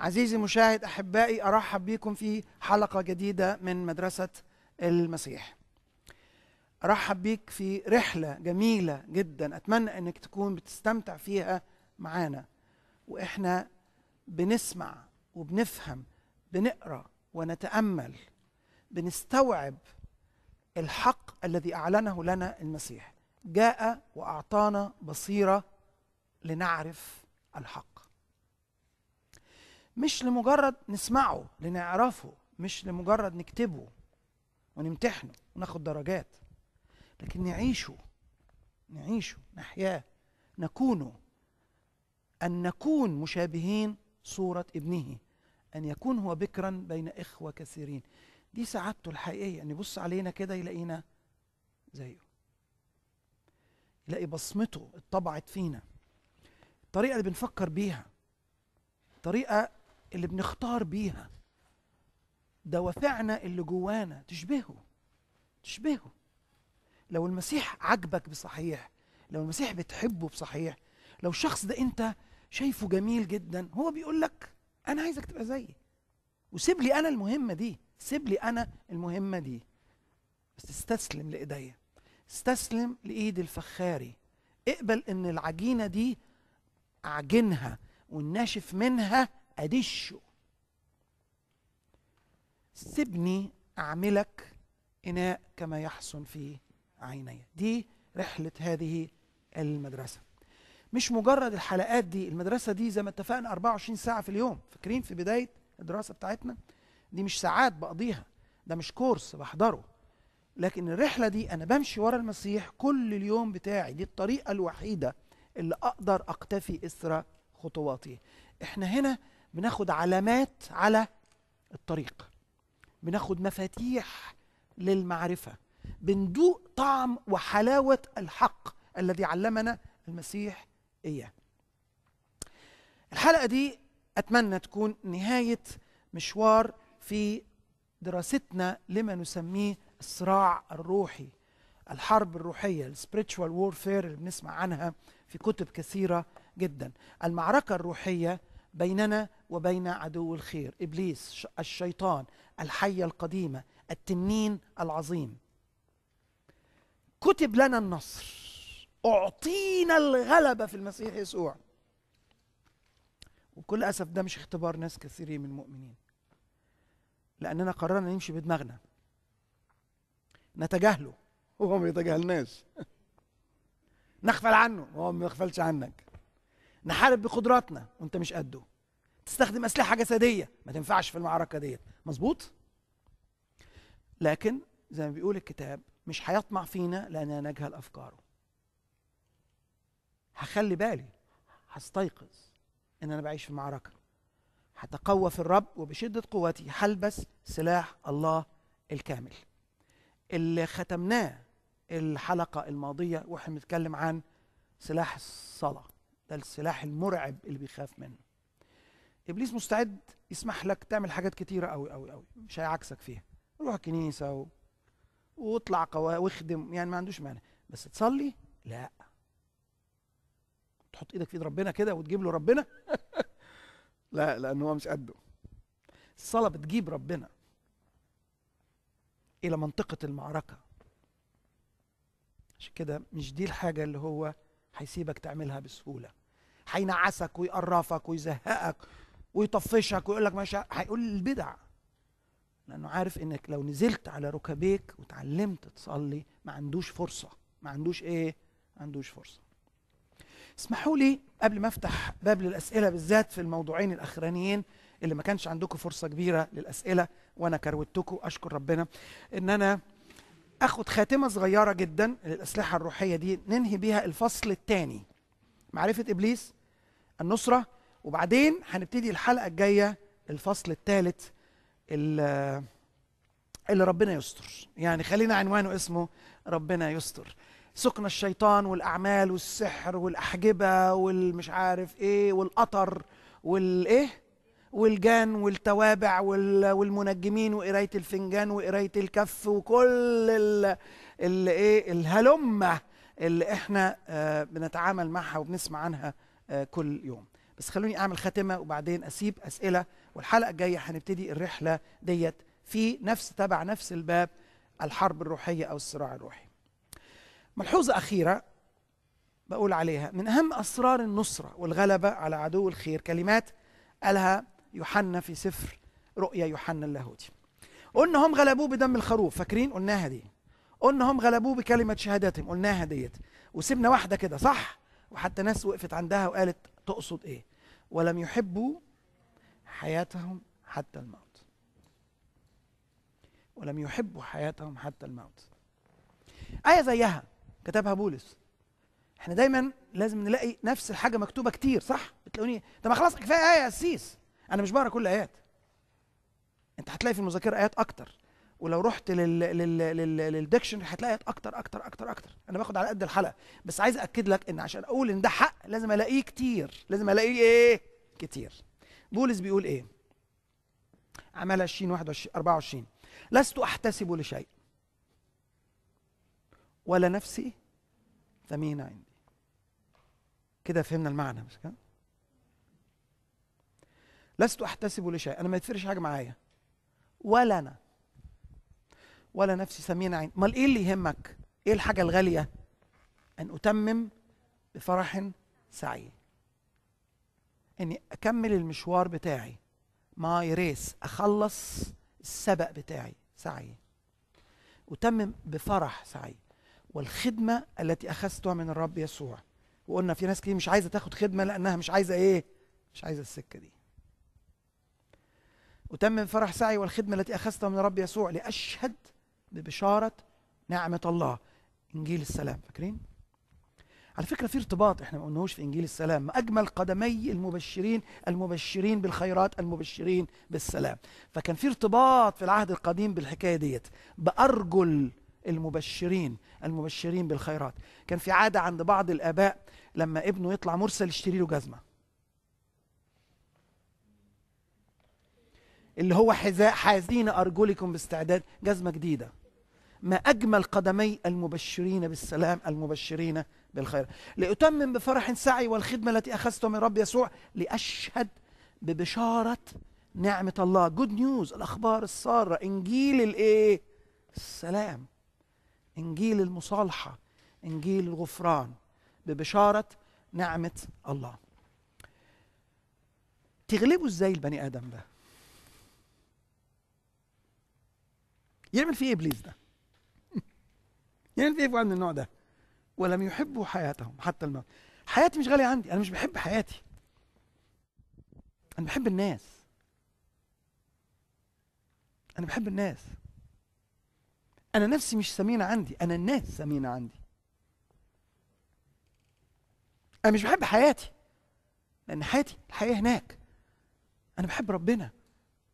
عزيزي مشاهد احبائي ارحب بكم في حلقه جديده من مدرسه المسيح. ارحب بيك في رحله جميله جدا اتمنى انك تكون بتستمتع فيها معانا واحنا بنسمع وبنفهم بنقرا ونتامل بنستوعب الحق الذي اعلنه لنا المسيح جاء واعطانا بصيره لنعرف الحق مش لمجرد نسمعه لنعرفه مش لمجرد نكتبه ونمتحنه وناخد درجات لكن نعيشه نعيشه نحياه نكونه أن نكون مشابهين صورة ابنه أن يكون هو بكرا بين إخوة كثيرين دي سعادته الحقيقية أن يبص علينا كده يلاقينا زيه يلاقي بصمته اتطبعت فينا الطريقة اللي بنفكر بيها الطريقة اللي بنختار بيها دوافعنا اللي جوانا تشبهه تشبهه لو المسيح عجبك بصحيح لو المسيح بتحبه بصحيح لو الشخص ده انت شايفه جميل جدا هو بيقول لك انا عايزك تبقى زيي وسيب لي انا المهمه دي سيب لي انا المهمه دي بس استسلم لايديا استسلم لايد الفخاري اقبل ان العجينه دي اعجنها والناشف منها أدشه سيبني أعملك إناء كما يحسن في عيني دي رحلة هذه المدرسة مش مجرد الحلقات دي المدرسة دي زي ما اتفقنا 24 ساعة في اليوم فاكرين في بداية الدراسة بتاعتنا دي مش ساعات بقضيها ده مش كورس بحضره لكن الرحلة دي أنا بمشي ورا المسيح كل اليوم بتاعي دي الطريقة الوحيدة اللي أقدر أقتفي إثر خطواتي احنا هنا بناخد علامات على الطريق بناخد مفاتيح للمعرفة بندوق طعم وحلاوة الحق الذي علمنا المسيح إياه الحلقة دي أتمنى تكون نهاية مشوار في دراستنا لما نسميه الصراع الروحي الحرب الروحية spiritual وورفير اللي بنسمع عنها في كتب كثيرة جدا المعركة الروحية بيننا وبين عدو الخير ابليس الشيطان الحيه القديمه التنين العظيم كتب لنا النصر اعطينا الغلبه في المسيح يسوع وكل اسف ده مش اختبار ناس كثيرين من المؤمنين لاننا قررنا نمشي بدماغنا نتجاهله هو ما يتجاهلناش نغفل عنه هو ما يغفلش عنك نحارب بقدراتنا وانت مش قده تستخدم اسلحه جسديه ما تنفعش في المعركه ديت مظبوط لكن زي ما بيقول الكتاب مش هيطمع فينا لاننا نجهل افكاره هخلي بالي هستيقظ ان انا بعيش في معركه هتقوى في الرب وبشده قوتي هلبس سلاح الله الكامل اللي ختمناه الحلقه الماضيه واحنا بنتكلم عن سلاح الصلاه ده السلاح المرعب اللي بيخاف منه ابليس مستعد يسمح لك تعمل حاجات كتيره قوي قوي قوي مش هيعكسك فيها روح الكنيسه و... واطلع قوا... واخدم يعني ما عندوش مانع بس تصلي لا تحط ايدك في ايد ربنا كده وتجيب له ربنا لا لان هو مش قده الصلاه بتجيب ربنا الى منطقه المعركه عشان كده مش دي الحاجه اللي هو هيسيبك تعملها بسهوله هينعسك ويقرفك ويزهقك ويطفشك ويقول لك ماشي هيقول البدع لانه عارف انك لو نزلت على ركبيك وتعلمت تصلي ما عندوش فرصه ما عندوش ايه ما عندوش فرصه اسمحوا لي قبل ما افتح باب للاسئله بالذات في الموضوعين الاخرانيين اللي ما كانش عندكم فرصه كبيره للاسئله وانا كروتكم اشكر ربنا ان انا اخد خاتمه صغيره جدا للاسلحه الروحيه دي ننهي بيها الفصل الثاني معرفه ابليس النصرة وبعدين هنبتدي الحلقة الجاية الفصل الثالث اللي ربنا يستر يعني خلينا عنوانه اسمه ربنا يستر سكن الشيطان والأعمال والسحر والأحجبة والمش عارف إيه والقطر والإيه والجان والتوابع والمنجمين وقرايه الفنجان وقرايه الكف وكل إيه الهلمه اللي احنا آه، بنتعامل معها وبنسمع عنها آه، كل يوم بس خلوني اعمل خاتمه وبعدين اسيب اسئله والحلقه الجايه هنبتدي الرحله ديت في نفس تبع نفس الباب الحرب الروحيه او الصراع الروحي ملحوظه اخيره بقول عليها من اهم اسرار النصره والغلبه على عدو الخير كلمات قالها يوحنا في سفر رؤيا يوحنا اللاهوتي قلنا هم غلبوه بدم الخروف فاكرين قلناها دي قلنا هم غلبوه بكلمه شهادتهم قلناها ديت وسيبنا واحده كده صح وحتى ناس وقفت عندها وقالت تقصد ايه ولم يحبوا حياتهم حتى الموت ولم يحبوا حياتهم حتى الموت آية زيها كتبها بولس احنا دايما لازم نلاقي نفس الحاجة مكتوبة كتير صح بتلاقوني طب خلاص كفاية آية يا سيس أنا مش بقرا كل آيات أنت هتلاقي في المذاكرة آيات أكتر ولو رحت للديكشنري هتلاقي اكتر اكتر اكتر اكتر انا باخد على قد الحلقه بس عايز اكد لك ان عشان اقول ان ده حق لازم الاقيه كتير لازم الاقيه ايه كتير بولس بيقول ايه اعمال 20 21 24 لست احتسب لشيء ولا نفسي ثمين عندي كده فهمنا المعنى مش كده لست احتسب لشيء انا ما يتفرش حاجه معايا ولا انا ولا نفسي سمين عين امال ايه اللي يهمك ايه الحاجه الغاليه ان اتمم بفرح سعي اني اكمل المشوار بتاعي ماي ريس اخلص السبق بتاعي سعي اتمم بفرح سعي والخدمه التي اخذتها من الرب يسوع وقلنا في ناس كتير مش عايزه تاخد خدمه لانها مش عايزه ايه مش عايزه السكه دي اتمم فرح سعي والخدمه التي اخذتها من الرب يسوع لاشهد ببشارة نعمة الله إنجيل السلام فاكرين؟ على فكرة في ارتباط احنا ما قلناهوش في إنجيل السلام أجمل قدمي المبشرين المبشرين بالخيرات المبشرين بالسلام فكان في ارتباط في العهد القديم بالحكاية ديت بأرجل المبشرين المبشرين بالخيرات كان في عادة عند بعض الآباء لما ابنه يطلع مرسل يشتري له جزمة اللي هو حذاء حازين أرجلكم باستعداد جزمة جديدة ما أجمل قدمي المبشرين بالسلام المبشرين بالخير لأتمم بفرح سعي والخدمة التي أخذتها من رب يسوع لأشهد ببشارة نعمة الله جود نيوز الأخبار السارة إنجيل الإيه السلام إنجيل المصالحة إنجيل الغفران ببشارة نعمة الله تغلبوا إزاي البني آدم ده يعمل فيه إيه إبليس ده يعني واحد من النوع ده ولم يحبوا حياتهم حتى الموت حياتي مش غالية عندي أنا مش بحب حياتي أنا بحب الناس أنا بحب الناس أنا نفسي مش ثمينة عندي أنا الناس ثمينة عندي أنا مش بحب حياتي لأن حياتي الحقيقة هناك أنا بحب ربنا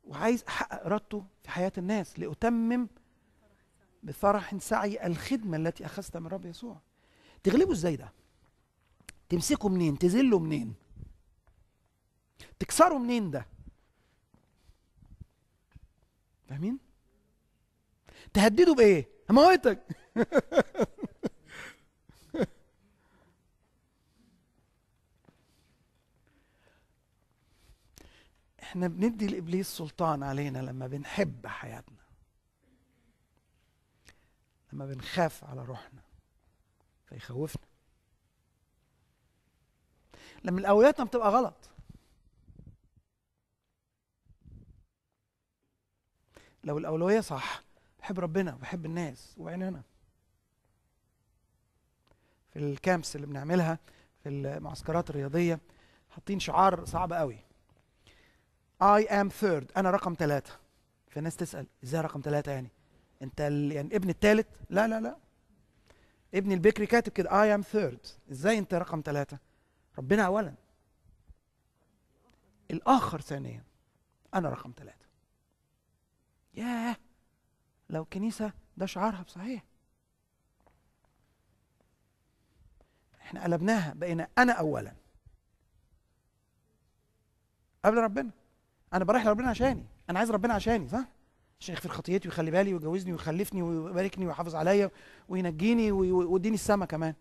وعايز أحقق إرادته في حياة الناس لأتمم بفرح سعي الخدمة التي أخذتها من رب يسوع تغلبه ازاي ده تمسكه منين تذله منين تكسره منين ده فاهمين تهدده بايه هموتك احنا بندي لابليس سلطان علينا لما بنحب حياتنا لما بنخاف على روحنا فيخوفنا لما الاولويات بتبقى غلط لو الاولويه صح بحب ربنا وبحب الناس وعيننا في الكامبس اللي بنعملها في المعسكرات الرياضيه حاطين شعار صعب قوي I am third أنا رقم ثلاثة فالناس تسأل إزاي رقم ثلاثة يعني انت يعني ابن الثالث لا لا لا ابن البكري كاتب كده اي ام ثيرد ازاي انت رقم ثلاثة ربنا اولا الاخر ثانيا انا رقم ثلاثة ياه لو كنيسة ده شعارها بصحيح احنا قلبناها بقينا انا اولا قبل ربنا انا بروح لربنا عشاني انا عايز ربنا عشاني صح عشان يغفر خطيتي ويخلي بالي ويجوزني ويخلفني ويباركني ويحافظ عليا وينجيني ويديني السما كمان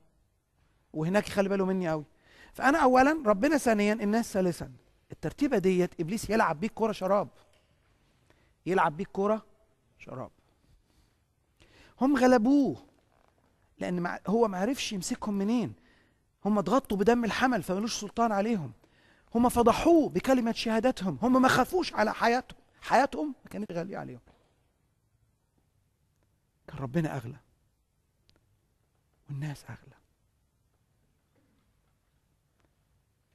وهناك يخلي باله مني قوي فانا اولا ربنا ثانيا الناس ثالثا الترتيبه ديت ابليس يلعب بيك كوره شراب يلعب بيك كوره شراب هم غلبوه لان هو ما عرفش يمسكهم منين هم اتغطوا بدم الحمل فملوش سلطان عليهم هم فضحوه بكلمه شهادتهم هم ما خافوش على حياتهم حياتهم ما كانت غاليه عليهم كان ربنا اغلى والناس اغلى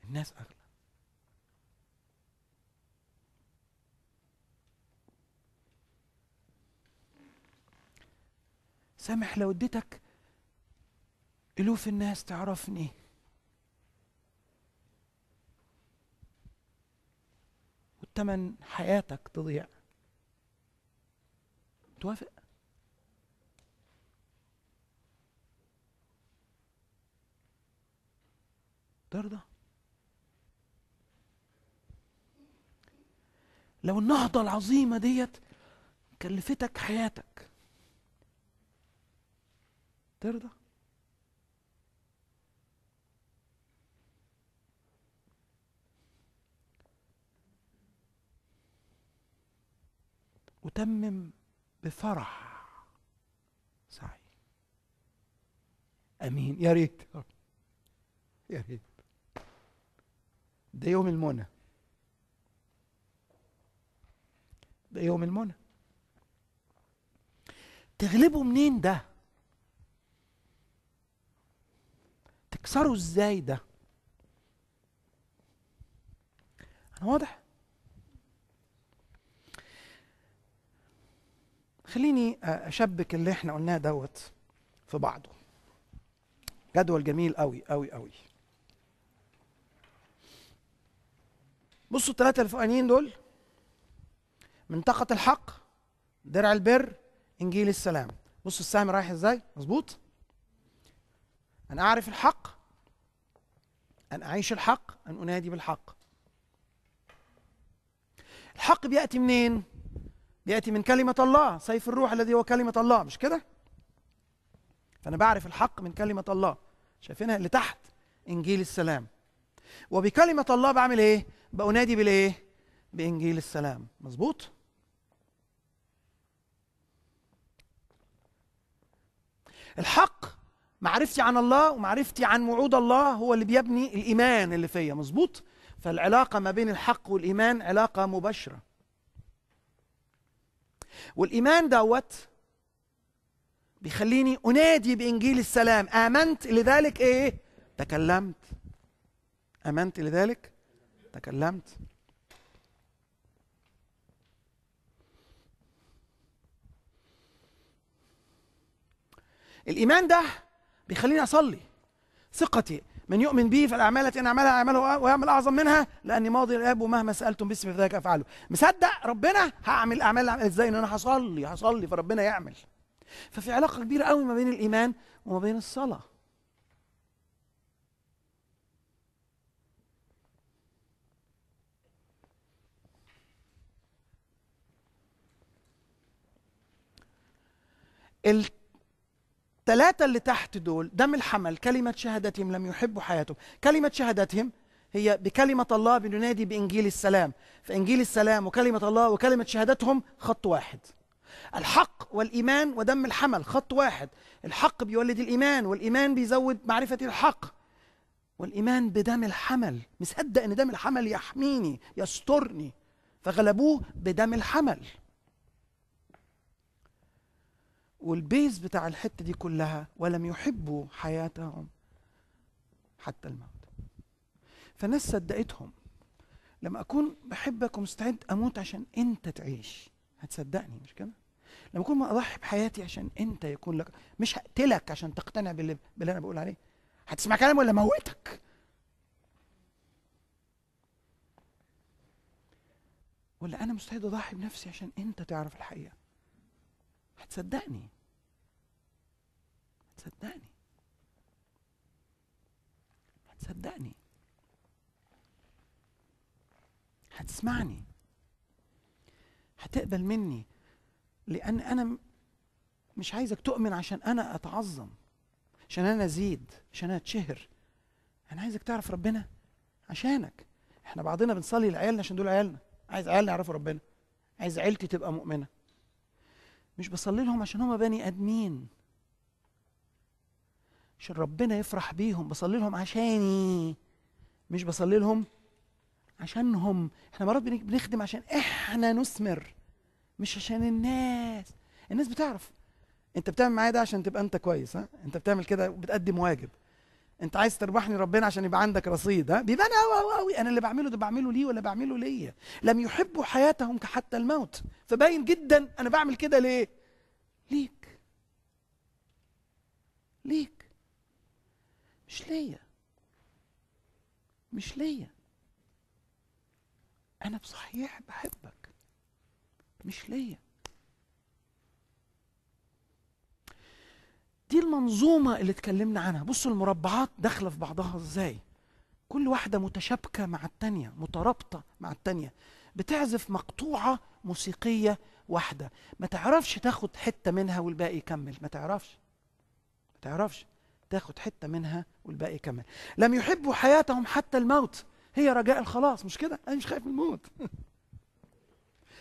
الناس اغلى سامح لو اديتك الوف الناس تعرفني تمن حياتك تضيع توافق ترضى لو النهضة العظيمة ديت كلفتك حياتك ترضى أتمم بفرح سعي أمين يا ريت يا ريت ده يوم المنى ده يوم المنى تغلبه منين ده تكسره ازاي ده انا واضح خليني اشبك اللي احنا قلناه دوت في بعضه جدول جميل قوي قوي قوي بصوا الثلاثه الفوقانيين دول منطقه الحق درع البر انجيل السلام بصوا السهم رايح ازاي مظبوط ان اعرف الحق ان اعيش الحق ان انادي بالحق الحق بياتي منين يأتي من كلمة الله سيف الروح الذي هو كلمة الله مش كده؟ فأنا بعرف الحق من كلمة الله شايفينها اللي تحت إنجيل السلام وبكلمة الله بعمل إيه؟ بأنادي بالإيه؟ بإنجيل السلام مظبوط؟ الحق معرفتي عن الله ومعرفتي عن وعود الله هو اللي بيبني الإيمان اللي فيا مظبوط؟ فالعلاقة ما بين الحق والإيمان علاقة مباشرة والايمان دوت بيخليني انادي بانجيل السلام امنت لذلك ايه تكلمت امنت لذلك تكلمت الايمان ده بيخليني اصلي ثقتي من يؤمن بي فالأعمال التي أنا أعملها أعمله ويعمل أعظم منها لأني ماضي الآب ومهما سألتم باسم فذلك أفعله مصدق ربنا هعمل أعمال إزاي إن أنا هصلي هصلي فربنا يعمل ففي علاقة كبيرة قوي ما بين الإيمان وما بين الصلاة الت الثلاثة اللي تحت دول دم الحمل كلمة شهادتهم لم يحبوا حياتهم كلمة شهادتهم هي بكلمة الله بننادي بإنجيل السلام فإنجيل السلام وكلمة الله وكلمة شهادتهم خط واحد الحق والإيمان ودم الحمل خط واحد الحق بيولد الإيمان والإيمان بيزود معرفة الحق والإيمان بدم الحمل مصدق أن دم الحمل يحميني يسترني فغلبوه بدم الحمل والبيز بتاع الحته دي كلها ولم يحبوا حياتهم حتى الموت فالناس صدقتهم لما اكون بحبك ومستعد اموت عشان انت تعيش هتصدقني مش كده لما اكون ما اضحي بحياتي عشان انت يكون لك مش هقتلك عشان تقتنع باللي, باللي انا بقول عليه هتسمع كلام ولا موتك ولا انا مستعد اضحي بنفسي عشان انت تعرف الحقيقه هتصدقني هتصدقني هتصدقني هتسمعني هتقبل مني لان انا مش عايزك تؤمن عشان انا اتعظم عشان انا ازيد عشان انا اتشهر انا عايزك تعرف ربنا عشانك احنا بعضنا بنصلي لعيالنا عشان دول عيالنا عايز عيالنا يعرفوا ربنا عايز عيلتي تبقى مؤمنه مش بصلي لهم عشان هم بني ادمين عشان ربنا يفرح بيهم بصلي لهم عشاني مش بصلي لهم عشانهم احنا مرات بنخدم عشان احنا نثمر مش عشان الناس الناس بتعرف انت بتعمل معايا ده عشان تبقى انت كويس ها انت بتعمل كده بتقدم واجب انت عايز تربحني ربنا عشان يبقى عندك رصيد ها بيبان قوي قوي قوي انا اللي بعمله ده بعمله ليه ولا بعمله ليا لم يحبوا حياتهم كحتى الموت فباين جدا انا بعمل كده ليه ليك ليك مش ليا مش ليا انا بصحيح بحبك مش ليا دي المنظومة اللي اتكلمنا عنها بصوا المربعات داخلة في بعضها ازاي كل واحدة متشابكة مع التانية مترابطة مع التانية بتعزف مقطوعة موسيقية واحدة ما تعرفش تاخد حتة منها والباقي يكمل ما تعرفش ما تعرفش تاخد حتة منها والباقي يكمل لم يحبوا حياتهم حتى الموت هي رجاء الخلاص مش كده انا مش خايف من الموت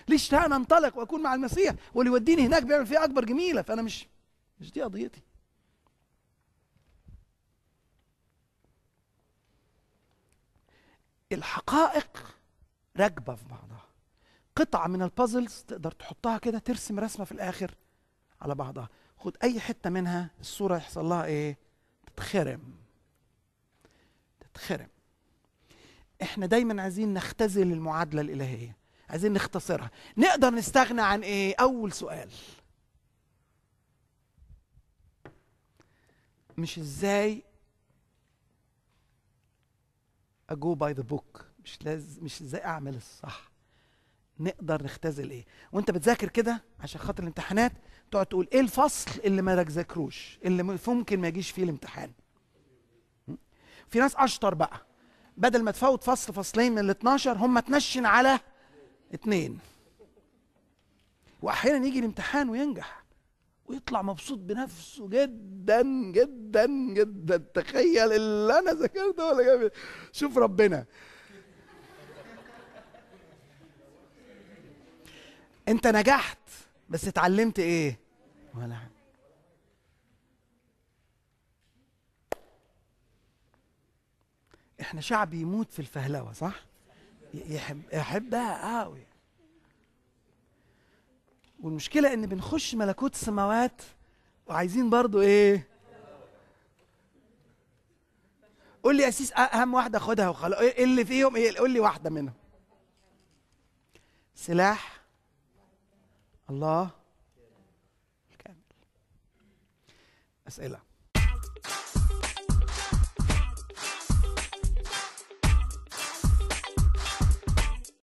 ليش اشتهى انطلق واكون مع المسيح واللي يوديني هناك بيعمل فيها اكبر جميله فانا مش مش دي قضيتي الحقائق راكبه في بعضها قطعه من البازلز تقدر تحطها كده ترسم رسمه في الاخر على بعضها خد اي حته منها الصوره يحصل لها ايه تتخرم تتخرم احنا دايما عايزين نختزل المعادله الالهيه عايزين نختصرها نقدر نستغنى عن ايه اول سؤال مش ازاي اجو باي ذا بوك مش لازم مش ازاي اعمل الصح نقدر نختزل ايه وانت بتذاكر كده عشان خاطر الامتحانات تقعد تقول ايه الفصل اللي ما تذاكروش اللي ممكن ما يجيش فيه الامتحان في ناس اشطر بقى بدل ما تفوت فصل فصلين من ال 12 هم تنشن على اثنين واحيانا يجي الامتحان وينجح ويطلع مبسوط بنفسه جدا جدا جدا تخيل اللي انا ذكرته ولا جايب شوف ربنا انت نجحت بس اتعلمت ايه ولا احنا شعب يموت في الفهلوه صح يحب يحبها قوي والمشكلة إن بنخش ملكوت السماوات وعايزين برضو إيه؟ قول لي يا سيس أهم واحدة خدها وخلاص إيه،, إيه اللي فيهم إيه؟ قول لي واحدة منهم. سلاح الله الكامل. أسئلة